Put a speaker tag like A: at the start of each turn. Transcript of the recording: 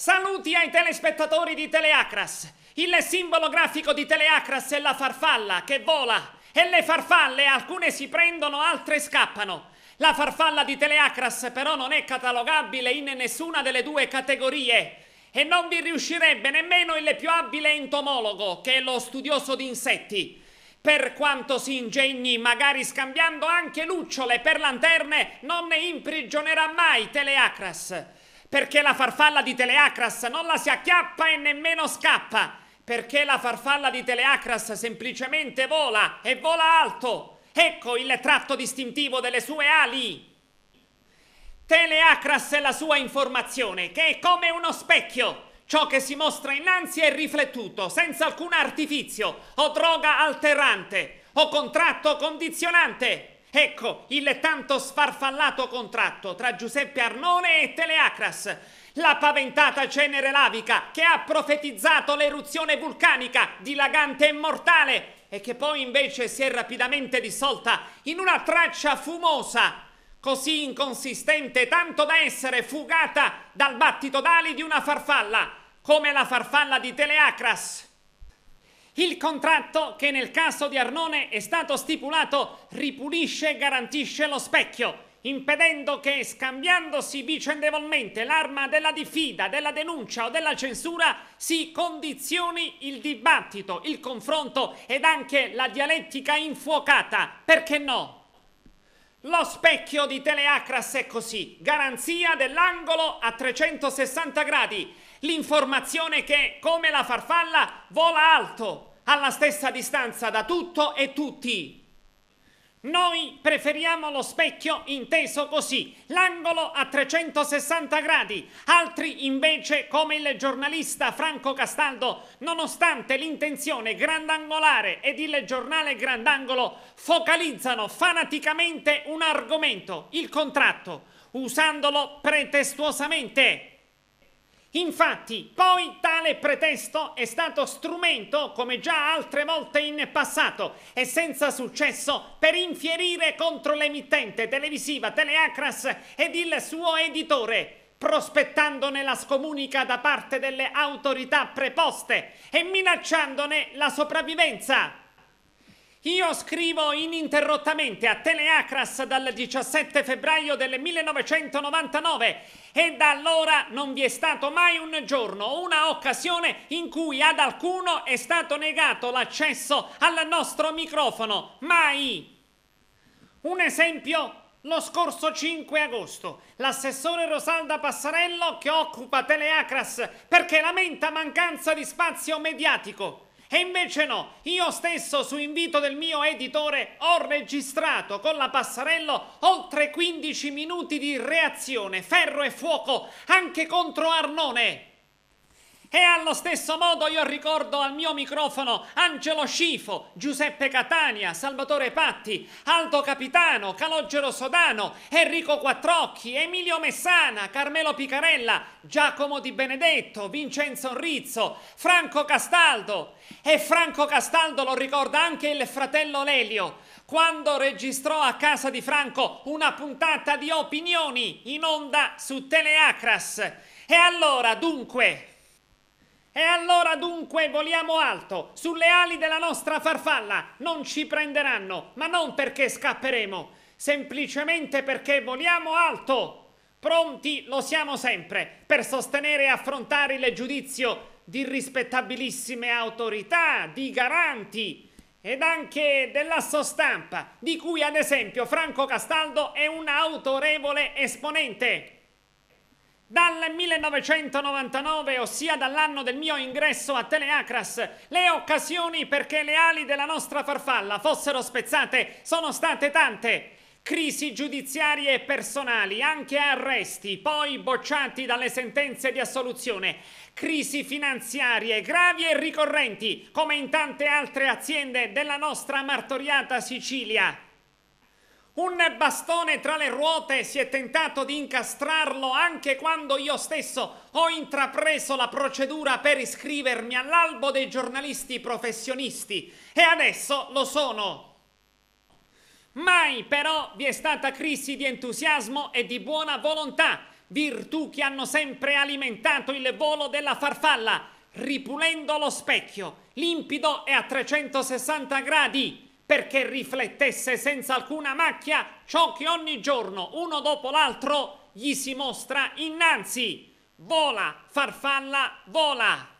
A: Saluti ai telespettatori di Teleacras. Il simbolo grafico di Teleacras è la farfalla che vola e le farfalle alcune si prendono, altre scappano. La farfalla di Teleacras però non è catalogabile in nessuna delle due categorie e non vi riuscirebbe nemmeno il più abile entomologo, che è lo studioso di insetti. Per quanto si ingegni, magari scambiando anche lucciole per lanterne, non ne imprigionerà mai Teleacras perché la farfalla di Teleacras non la si acchiappa e nemmeno scappa, perché la farfalla di Teleacras semplicemente vola e vola alto. Ecco il tratto distintivo delle sue ali. Teleacras è la sua informazione, che è come uno specchio. Ciò che si mostra innanzi è riflettuto, senza alcun artifizio, o droga alterante, o contratto condizionante. Ecco il tanto sfarfallato contratto tra Giuseppe Arnone e Teleacras. La paventata cenere lavica che ha profetizzato l'eruzione vulcanica, dilagante e mortale, e che poi invece si è rapidamente dissolta in una traccia fumosa, così inconsistente tanto da essere fugata dal battito d'ali di una farfalla, come la farfalla di Teleacras. Il contratto, che nel caso di Arnone è stato stipulato, ripulisce e garantisce lo specchio, impedendo che, scambiandosi vicendevolmente l'arma della diffida, della denuncia o della censura, si condizioni il dibattito, il confronto ed anche la dialettica infuocata. Perché no? Lo specchio di Teleacras è così, garanzia dell'angolo a 360 gradi l'informazione che, come la farfalla, vola alto, alla stessa distanza da tutto e tutti. Noi preferiamo lo specchio inteso così, l'angolo a 360 gradi, altri invece come il giornalista Franco Castaldo, nonostante l'intenzione grandangolare ed il giornale grandangolo, focalizzano fanaticamente un argomento, il contratto, usandolo pretestuosamente Infatti, poi tale pretesto è stato strumento, come già altre volte in passato e senza successo, per infierire contro l'emittente televisiva Teleacras ed il suo editore, prospettandone la scomunica da parte delle autorità preposte e minacciandone la sopravvivenza. Io scrivo ininterrottamente a Teleacras dal 17 febbraio del 1999 e da allora non vi è stato mai un giorno una occasione in cui ad alcuno è stato negato l'accesso al nostro microfono. Mai! Un esempio lo scorso 5 agosto l'assessore Rosalda Passarello che occupa Teleacras perché lamenta mancanza di spazio mediatico. E invece no, io stesso su invito del mio editore ho registrato con la Passarello oltre 15 minuti di reazione, ferro e fuoco anche contro Arnone. E allo stesso modo io ricordo al mio microfono Angelo Scifo, Giuseppe Catania, Salvatore Patti, Aldo Capitano, Calogero Sodano, Enrico Quattrocchi, Emilio Messana, Carmelo Picarella, Giacomo Di Benedetto, Vincenzo Rizzo, Franco Castaldo. E Franco Castaldo lo ricorda anche il fratello Lelio, quando registrò a casa di Franco una puntata di opinioni in onda su Teleacras. E allora, dunque, e allora dunque voliamo alto, sulle ali della nostra farfalla. Non ci prenderanno, ma non perché scapperemo, semplicemente perché voliamo alto. Pronti lo siamo sempre per sostenere e affrontare il giudizio di rispettabilissime autorità, di garanti ed anche dell'asso stampa, di cui ad esempio Franco Castaldo è un autorevole esponente. Dal 1999, ossia dall'anno del mio ingresso a Teleacras, le occasioni perché le ali della nostra farfalla fossero spezzate sono state tante. Crisi giudiziarie e personali, anche arresti, poi bocciati dalle sentenze di assoluzione. Crisi finanziarie gravi e ricorrenti, come in tante altre aziende della nostra martoriata Sicilia. Un bastone tra le ruote si è tentato di incastrarlo anche quando io stesso ho intrapreso la procedura per iscrivermi all'albo dei giornalisti professionisti e adesso lo sono. Mai però vi è stata crisi di entusiasmo e di buona volontà, virtù che hanno sempre alimentato il volo della farfalla, ripulendo lo specchio, limpido e a 360 gradi, perché riflettesse senza alcuna macchia ciò che ogni giorno, uno dopo l'altro, gli si mostra innanzi. Vola, farfalla, vola!